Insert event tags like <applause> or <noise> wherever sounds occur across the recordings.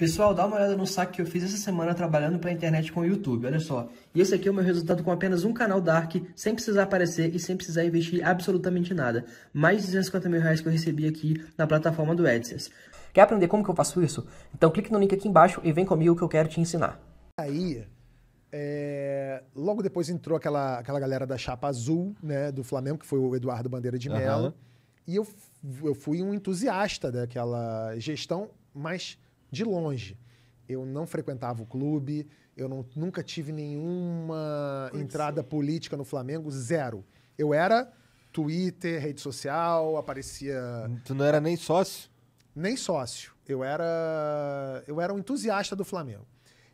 Pessoal, dá uma olhada no saque que eu fiz essa semana trabalhando para a internet com o YouTube, olha só. E esse aqui é o meu resultado com apenas um canal Dark, sem precisar aparecer e sem precisar investir absolutamente nada. Mais de 250 mil reais que eu recebi aqui na plataforma do AdSense. Quer aprender como que eu faço isso? Então clique no link aqui embaixo e vem comigo que eu quero te ensinar. Aí, é, logo depois entrou aquela, aquela galera da chapa azul, né, do Flamengo, que foi o Eduardo Bandeira de Mello. Uhum. E eu, eu fui um entusiasta daquela gestão, mas de longe. Eu não frequentava o clube, eu não, nunca tive nenhuma entrada política no Flamengo, zero. Eu era Twitter, rede social, aparecia. Hum, tu não era nem sócio? Nem sócio. Eu era, eu era um entusiasta do Flamengo.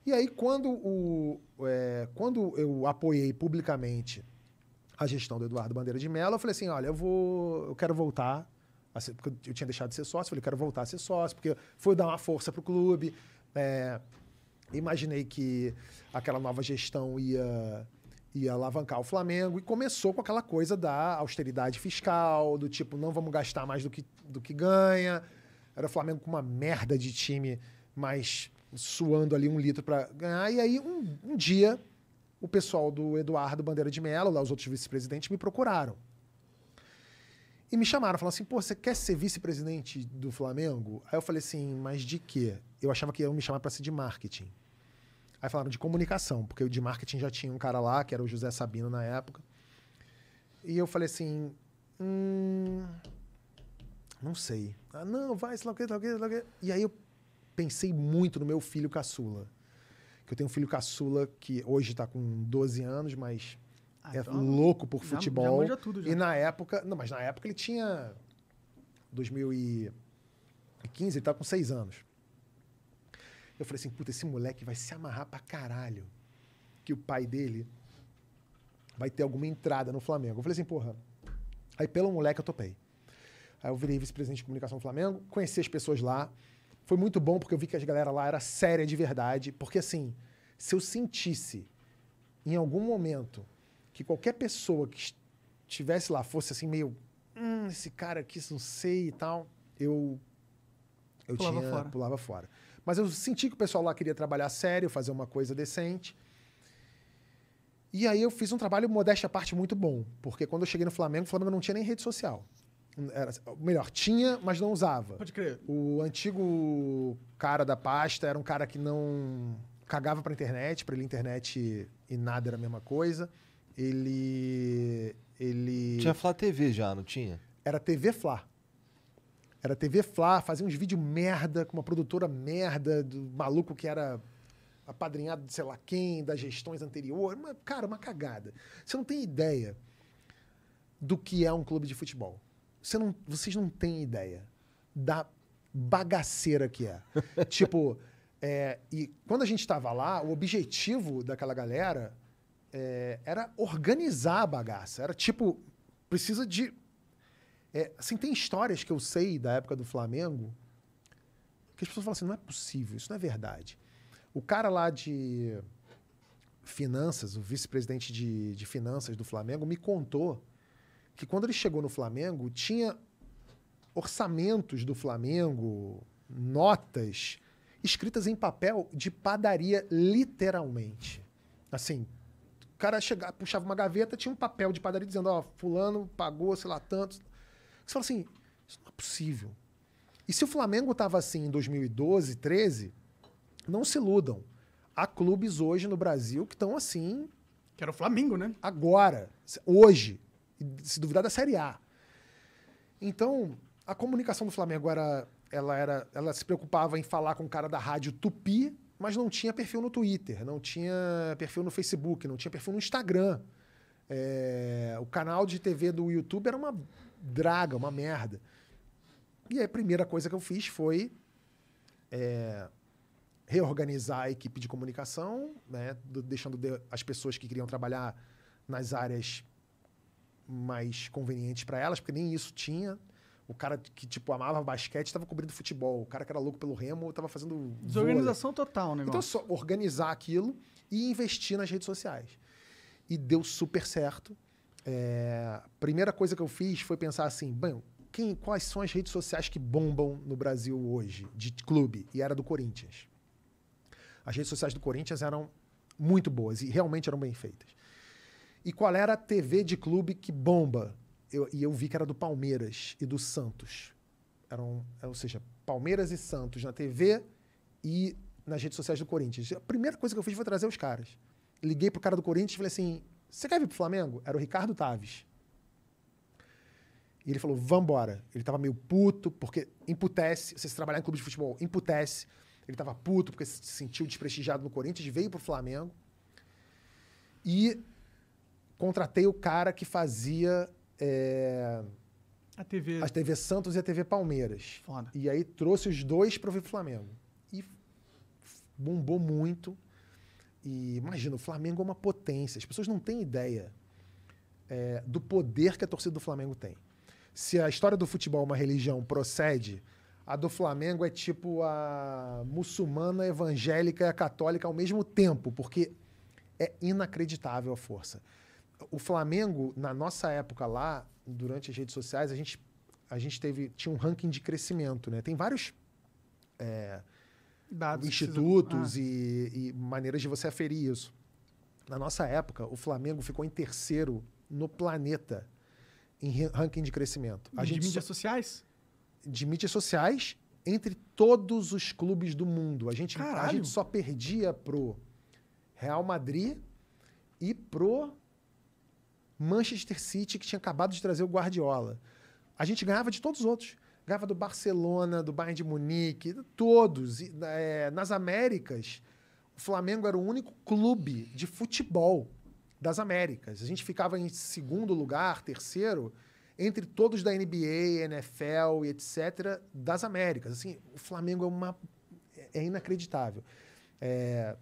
E aí, quando, o, é, quando eu apoiei publicamente a gestão do Eduardo Bandeira de Mello, eu falei assim: olha, eu vou. Eu quero voltar eu tinha deixado de ser sócio, falei, quero voltar a ser sócio, porque foi dar uma força para o clube. É, imaginei que aquela nova gestão ia, ia alavancar o Flamengo e começou com aquela coisa da austeridade fiscal, do tipo, não vamos gastar mais do que, do que ganha. Era o Flamengo com uma merda de time, mas suando ali um litro para ganhar. E aí, um, um dia, o pessoal do Eduardo Bandeira de Mello, lá os outros vice-presidentes, me procuraram. E me chamaram, falaram assim: pô, você quer ser vice-presidente do Flamengo? Aí eu falei assim: mas de quê? Eu achava que iam me chamar para ser de marketing. Aí falaram de comunicação, porque o de marketing já tinha um cara lá, que era o José Sabino na época. E eu falei assim: hum. Não sei. Ah, não, vai, sei lá o quê, sei lá o quê, sei lá o quê. E aí eu pensei muito no meu filho caçula. Que eu tenho um filho caçula que hoje está com 12 anos, mas ah, é então, é louco por futebol. Já, tudo, já. E na época. Não, mas na época ele tinha. 2015, ele tá com seis anos. Eu falei assim, puta, esse moleque vai se amarrar pra caralho. Que o pai dele vai ter alguma entrada no Flamengo. Eu falei assim, porra. Aí pelo moleque eu topei. Aí eu virei vice-presidente de comunicação do Flamengo, conheci as pessoas lá. Foi muito bom porque eu vi que as galera lá era séria de verdade. Porque assim, se eu sentisse em algum momento que qualquer pessoa que estivesse lá fosse assim meio, hum, esse cara aqui, não sei e tal, eu eu pulava tinha fora. pulava fora. Mas eu senti que o pessoal lá queria trabalhar sério, fazer uma coisa decente. E aí eu fiz um trabalho modéstia à parte muito bom, porque quando eu cheguei no Flamengo, o Flamengo não tinha nem rede social. Era, melhor, tinha, mas não usava. Pode crer. O antigo cara da pasta era um cara que não cagava pra internet, pra ele internet e nada era a mesma coisa ele. ele Tinha Flá TV já, não tinha? Era TV Flá. Era TV Flá, fazia uns vídeos merda com uma produtora merda, do maluco que era apadrinhado de sei lá quem, das gestões anteriores. Uma, cara, uma cagada. Você não tem ideia do que é um clube de futebol. Você não, vocês não têm ideia da bagaceira que é. <laughs> tipo, é, e quando a gente estava lá, o objetivo daquela galera é, era organizar a bagaça. Era tipo, precisa de. É, assim, tem histórias que eu sei da época do Flamengo que as pessoas falam assim: não é possível, isso não é verdade. O cara lá de finanças, o vice-presidente de, de finanças do Flamengo, me contou que quando ele chegou no Flamengo, tinha orçamentos do Flamengo, notas escritas em papel de padaria, literalmente. Assim, o cara chegava, puxava uma gaveta, tinha um papel de padaria dizendo, ó, oh, fulano pagou, sei lá, tanto. Você fala assim, isso não é possível. E se o Flamengo estava assim em 2012, 13, não se iludam. Há clubes hoje no Brasil que estão assim. Que era o Flamengo, né? Agora, hoje. Se duvidar da Série A. Então, a comunicação do Flamengo era. Ela, era, ela se preocupava em falar com o cara da rádio Tupi, mas não tinha perfil no Twitter, não tinha perfil no Facebook, não tinha perfil no Instagram. É, o canal de TV do YouTube era uma draga, uma merda. E aí a primeira coisa que eu fiz foi é, reorganizar a equipe de comunicação, né, do, deixando de, as pessoas que queriam trabalhar nas áreas mais convenientes para elas, porque nem isso tinha. O cara que, tipo, amava basquete estava cobrindo futebol. O cara que era louco pelo remo estava fazendo. Desorganização vôlei. total, né? Então, só organizar aquilo e investir nas redes sociais. E deu super certo. É, primeira coisa que eu fiz foi pensar assim, bem, quem, quais são as redes sociais que bombam no Brasil hoje, de clube? E era do Corinthians. As redes sociais do Corinthians eram muito boas e realmente eram bem feitas. E qual era a TV de clube que bomba eu, e eu vi que era do Palmeiras e do Santos. Eram, ou seja, Palmeiras e Santos na TV e nas redes sociais do Corinthians. A primeira coisa que eu fiz foi trazer os caras. Liguei pro cara do Corinthians e falei assim: Você quer vir pro Flamengo? Era o Ricardo Taves. E ele falou: Vambora. Ele tava meio puto, porque imputece. Você se trabalhar em clube de futebol, imputece. Ele tava puto porque se sentiu desprestigiado no Corinthians, veio pro Flamengo. E contratei o cara que fazia é... A TV. A TV Santos e a TV Palmeiras. Foda. E aí trouxe os dois para o Flamengo. E bombou muito. E imagina, o Flamengo é uma potência. As pessoas não têm ideia é, do poder que a torcida do Flamengo tem. Se a história do futebol é uma religião procede, a do Flamengo é tipo a muçulmana, a evangélica e a católica ao mesmo tempo, porque é inacreditável a força o Flamengo, na nossa época lá, durante as redes sociais, a gente, a gente teve, tinha um ranking de crescimento, né? Tem vários é, institutos precisam... ah. e, e, maneiras de você aferir isso. Na nossa época, o Flamengo ficou em terceiro no planeta em ranking de crescimento. A de gente mídias so... sociais? De mídias sociais entre todos os clubes do mundo. A gente, a gente só perdia pro Real Madrid e pro Manchester City, que tinha acabado de trazer o Guardiola. A gente ganhava de todos os outros. Ganhava do Barcelona, do Bayern de Munique, todos. E, é, nas Américas, o Flamengo era o único clube de futebol das Américas. A gente ficava em segundo lugar, terceiro, entre todos da NBA, NFL e etc., das Américas. Assim, o Flamengo é uma. é inacreditável. É,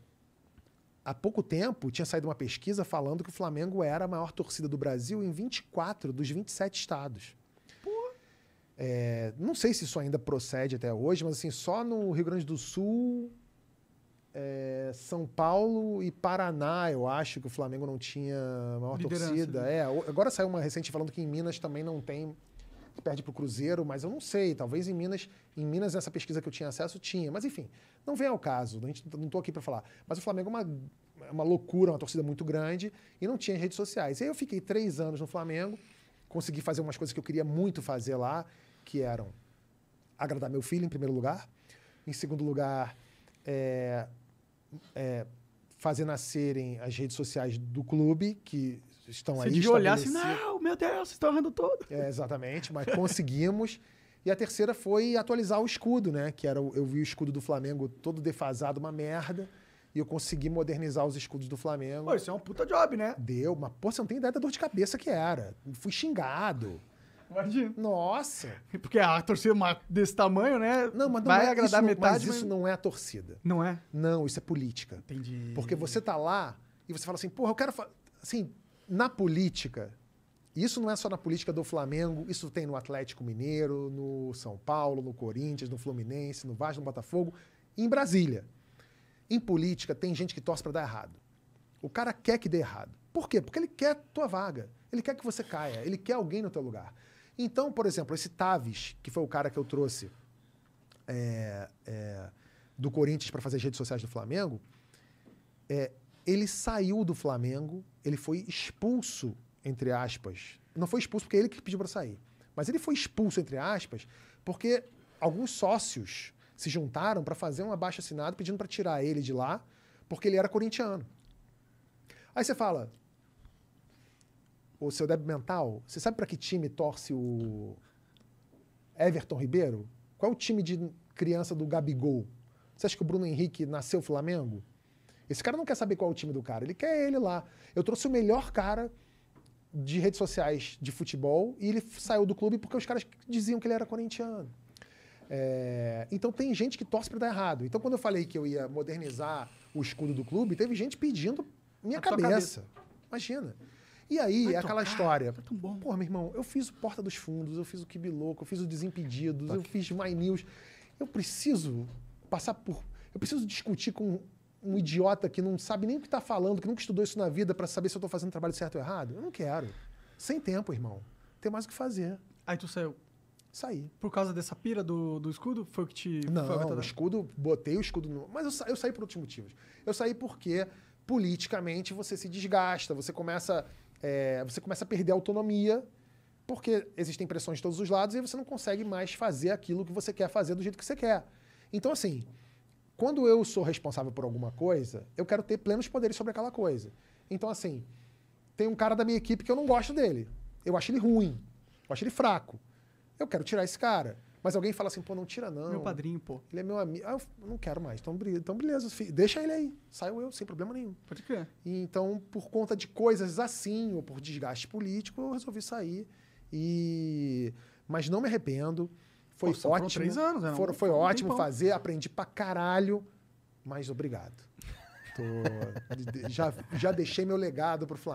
Há pouco tempo tinha saído uma pesquisa falando que o Flamengo era a maior torcida do Brasil em 24 dos 27 estados. É, não sei se isso ainda procede até hoje, mas assim, só no Rio Grande do Sul, é, São Paulo e Paraná, eu acho que o Flamengo não tinha maior Liderança, torcida. Né? É, agora saiu uma recente falando que em Minas também não tem perde para o Cruzeiro, mas eu não sei, talvez em Minas, em Minas essa pesquisa que eu tinha acesso tinha, mas enfim, não vem ao caso, a gente, não estou aqui para falar. Mas o Flamengo é uma, é uma loucura, uma torcida muito grande e não tinha redes sociais. E aí eu fiquei três anos no Flamengo, consegui fazer umas coisas que eu queria muito fazer lá, que eram agradar meu filho em primeiro lugar, em segundo lugar, é, é, fazer nascerem as redes sociais do clube, que estão Você aí. Se olhar assim, não, meu Deus, vocês estão errando todo. É, exatamente, mas conseguimos. E a terceira foi atualizar o escudo, né? Que era, eu vi o escudo do Flamengo todo defasado, uma merda. E eu consegui modernizar os escudos do Flamengo. Pô, isso é um puta job, né? Deu, mas pô, você não tem ideia da dor de cabeça que era. Fui xingado. Imagina. Nossa. Porque a torcida desse tamanho, né? Não, mas não vai é, agradar isso, metade. Mas isso não é a torcida. Não é? Não, isso é política. Entendi. Porque você tá lá e você fala assim, porra, eu quero. Assim, na política, isso não é só na política do Flamengo, isso tem no Atlético Mineiro, no São Paulo, no Corinthians, no Fluminense, no Vasco, no Botafogo, em Brasília. Em política, tem gente que torce para dar errado. O cara quer que dê errado. Por quê? Porque ele quer tua vaga, ele quer que você caia, ele quer alguém no teu lugar. Então, por exemplo, esse Taves, que foi o cara que eu trouxe é, é, do Corinthians para fazer as redes sociais do Flamengo, é, ele saiu do Flamengo, ele foi expulso, entre aspas. Não foi expulso porque é ele que pediu para sair. Mas ele foi expulso, entre aspas, porque alguns sócios se juntaram para fazer um abaixo assinado pedindo para tirar ele de lá, porque ele era corintiano. Aí você fala, o seu débito mental, você sabe para que time torce o Everton Ribeiro? Qual é o time de criança do Gabigol? Você acha que o Bruno Henrique nasceu Flamengo? Esse cara não quer saber qual é o time do cara, ele quer ele lá. Eu trouxe o melhor cara de redes sociais de futebol e ele saiu do clube porque os caras diziam que ele era corintiano. É, então tem gente que torce para dar errado. Então quando eu falei que eu ia modernizar o escudo do clube, teve gente pedindo minha cabeça. cabeça. Imagina. E aí, é aquela tocar. história. Tá Pô, meu irmão, eu fiz o Porta dos Fundos, eu fiz o Que Louco, eu fiz o Desimpedidos, tá eu fiz My News. Eu preciso passar por. Eu preciso discutir com um idiota que não sabe nem o que está falando, que nunca estudou isso na vida para saber se eu estou fazendo trabalho certo ou errado? Eu não quero. Sem tempo, irmão. Tem mais o que fazer. Aí tu saiu. Saí. Por causa dessa pira do, do escudo? Foi o que te. Não, foi o escudo, botei o escudo no. Mas eu, sa... eu saí por outros motivos. Eu saí porque politicamente você se desgasta, você começa, é, você começa a perder a autonomia, porque existem pressões de todos os lados e você não consegue mais fazer aquilo que você quer fazer do jeito que você quer. Então, assim, quando eu sou responsável por alguma coisa, eu quero ter plenos poderes sobre aquela coisa. Então, assim, tem um cara da minha equipe que eu não gosto dele. Eu acho ele ruim. Eu acho ele fraco. Eu quero tirar esse cara. Mas alguém fala assim, pô, não tira não. Meu padrinho, pô. Ele é meu amigo. Ah, eu não quero mais. Então, então beleza, filho. deixa ele aí. Saiu eu, sem problema nenhum. Pode crer. Então, por conta de coisas assim, ou por desgaste político, eu resolvi sair. E... Mas não me arrependo foi Pô, ótimo. Três anos, né? Foram, foi ótimo Tempão. fazer, aprendi pra caralho, mas obrigado. Tô, <laughs> já, já deixei meu legado pro Flamengo.